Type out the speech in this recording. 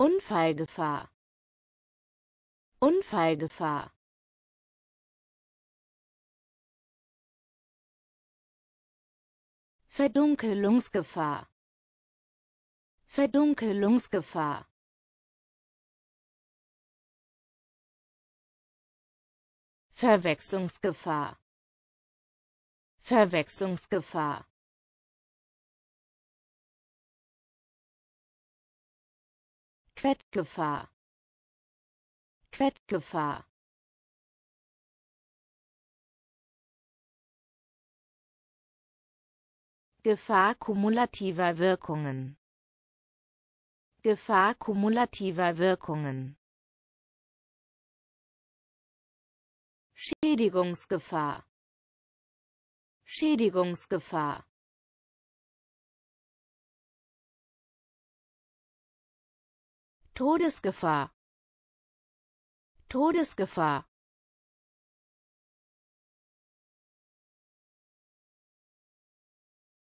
Unfallgefahr Unfallgefahr Verdunkelungsgefahr Verdunkelungsgefahr Verwechslungsgefahr Verwechslungsgefahr Quettgefahr. Quettgefahr. Gefahr kumulativer Wirkungen. Gefahr kumulativer Wirkungen. Schädigungsgefahr. Schädigungsgefahr. Todesgefahr Todesgefahr